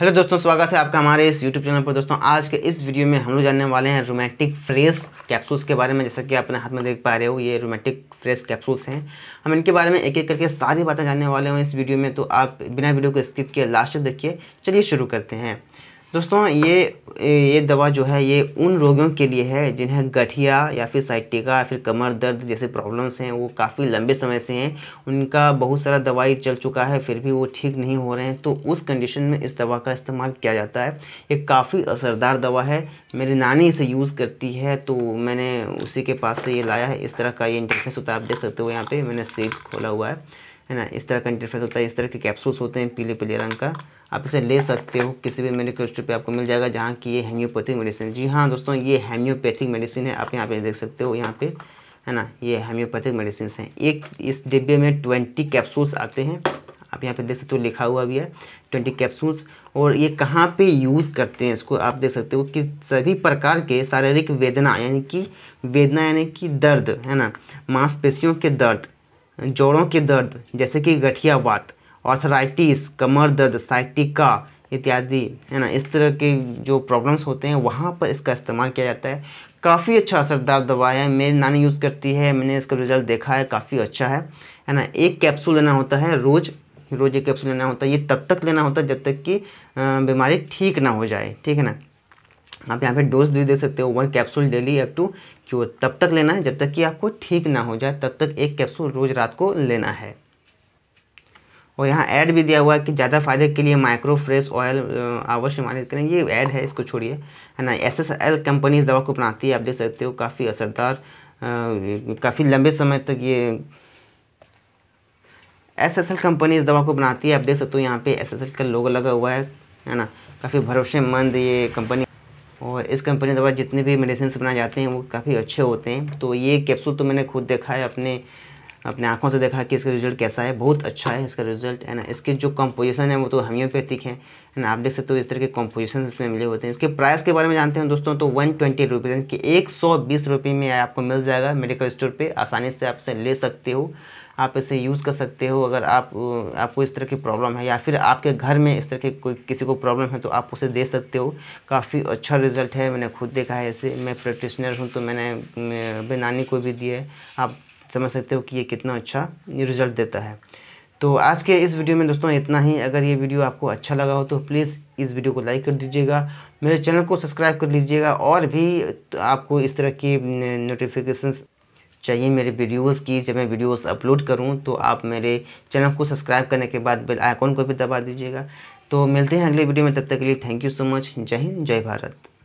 hello दोस्तों स्वागत है आपका हमारे इस यूट्यूब चैनल पर दोस्तों आज के इस वीडियो में हम लोग जानने वाले हैं रोमांटिक फ्रेश कैप्सूल्स के बारे में जैसा कि आप अपने हाथ में देख पा रहे हो ये रोमांटिक फ्रेश कैप्सूल्स हैं हम इनके बारे में एक एक करके सारी बातें जानने वाले हैं इस वीडियो में तो आप बिना वीडियो को स्किप किए लास्ट देखिए चलिए शुरू करते हैं दोस्तों ये ये दवा जो है ये उन रोगियों के लिए है जिन्हें गठिया या फिर साइटिका या फिर कमर दर्द जैसे प्रॉब्लम्स हैं वो काफ़ी लंबे समय से हैं उनका बहुत सारा दवाई चल चुका है फिर भी वो ठीक नहीं हो रहे हैं तो उस कंडीशन में इस दवा का इस्तेमाल किया जाता है ये काफ़ी असरदार दवा है मेरी नानी इसे यूज़ करती है तो मैंने उसी के पास से ये लाया है इस तरह का ये इंटरफेस होता है आप देख सकते हो यहाँ पर मैंने सेब खोला हुआ है है ना इस तरह का इंटरफेस होता है इस तरह के कैप्सूल्स होते हैं पीले पीले रंग का आप इसे ले सकते हो किसी भी मेडिकल स्टोर पे आपको मिल जाएगा जहाँ की ये हेम्योपैथिक मेडिसिन जी हाँ दोस्तों ये हेम्योपैथिक मेडिसिन है आप यहाँ पे देख सकते हो यहाँ पे है ना ये हेम्योपैथिक मेडिसिन हैं एक इस डिब्बे में ट्वेंटी कैप्सूल्स आते हैं आप यहाँ पे देख सकते हो लिखा हुआ भी है ट्वेंटी कैप्सूल्स और ये कहाँ पे यूज़ करते हैं इसको आप देख सकते हो कि सभी प्रकार के शारीरिक वेदना यानी कि वेदना यानी कि दर्द है ना मांसपेशियों के दर्द जोड़ों के दर्द जैसे कि गठियावात ऑर्थराइटिस कमर दर्द साइटिका इत्यादि है ना इस तरह के जो प्रॉब्लम्स होते हैं वहाँ पर इसका इस्तेमाल किया जाता है काफ़ी अच्छा असरदार दवा है मेरी नानी यूज़ करती है मैंने इसका रिजल्ट देखा है काफ़ी अच्छा है है ना एक कैप्सूल लेना होता है रोज़ रोज़ एक कैप्सूल लेना होता है ये तब तक लेना होता है जब तक कि बीमारी ठीक ना हो जाए ठीक है ना आप यहाँ पे डोज भी दे सकते हो one capsule daily up to क्यों तब तक लेना है जब तक कि आपको ठीक ना हो जाए तब तक एक कैप्सूल रोज़ रात को लेना है और यहाँ ऐड भी दिया हुआ है कि ज़्यादा फायदे के लिए माइक्रो फ्रेश ऑयल अवश्य मानित करें ये ऐड है इसको छोड़िए है ना एस एस एल कंपनी इस दवा को अपनाती है आप देख सकते हो काफ़ी असरदार काफ़ी लंबे समय तक ये एस एस एल कंपनी इस दवा को अपनाती है आप देख सकते हो यहाँ पे एस एस एल का लोगो लगा हुआ है है ना काफ़ी भरोसेमंद ये कंपनी और इस कंपनी द्वारा जितने भी मेडिसिन बनाए जाते हैं वो काफ़ी अच्छे होते हैं तो ये कैप्सूल तो मैंने खुद देखा है अपने अपने आँखों से देखा कि इसका रिजल्ट कैसा है बहुत अच्छा है इसका रिजल्ट है ना इसके जो कंपोजिशन है वो तो होम्योपैथिक है ना आप देख सकते हो इस तरह के कंपोजिशन इसमें मिले होते हैं इसके प्राइस के बारे में जानते हैं दोस्तों तो वन ट्वेंटी रुपीज़ कि एक सौ बीस रुपये में आपको मिल जाएगा मेडिकल स्टोर पर आसानी से आप इसे ले सकते हो आप इसे यूज़ कर सकते हो अगर आप आपको इस तरह की प्रॉब्लम है या फिर आपके घर में इस तरह की कोई किसी को प्रॉब्लम है तो आप उसे दे सकते हो काफ़ी अच्छा रिजल्ट है मैंने खुद देखा है ऐसे मैं प्रैक्टिशनर हूँ तो मैंने अपने नानी को भी दिया है आप समझ सकते हो कि ये कितना अच्छा रिज़ल्ट देता है तो आज के इस वीडियो में दोस्तों इतना ही अगर ये वीडियो आपको अच्छा लगा हो तो प्लीज़ इस वीडियो को लाइक कर दीजिएगा मेरे चैनल को सब्सक्राइब कर लीजिएगा और भी तो आपको इस तरह की नोटिफिकेशन चाहिए मेरे वीडियोस की जब मैं वीडियोस अपलोड करूं तो आप मेरे चैनल को सब्सक्राइब करने के बाद बेल आइकॉन को भी दबा दीजिएगा तो मिलते हैं अगले वीडियो में तब तक के लिए थैंक यू सो मच जय हिंद जय भारत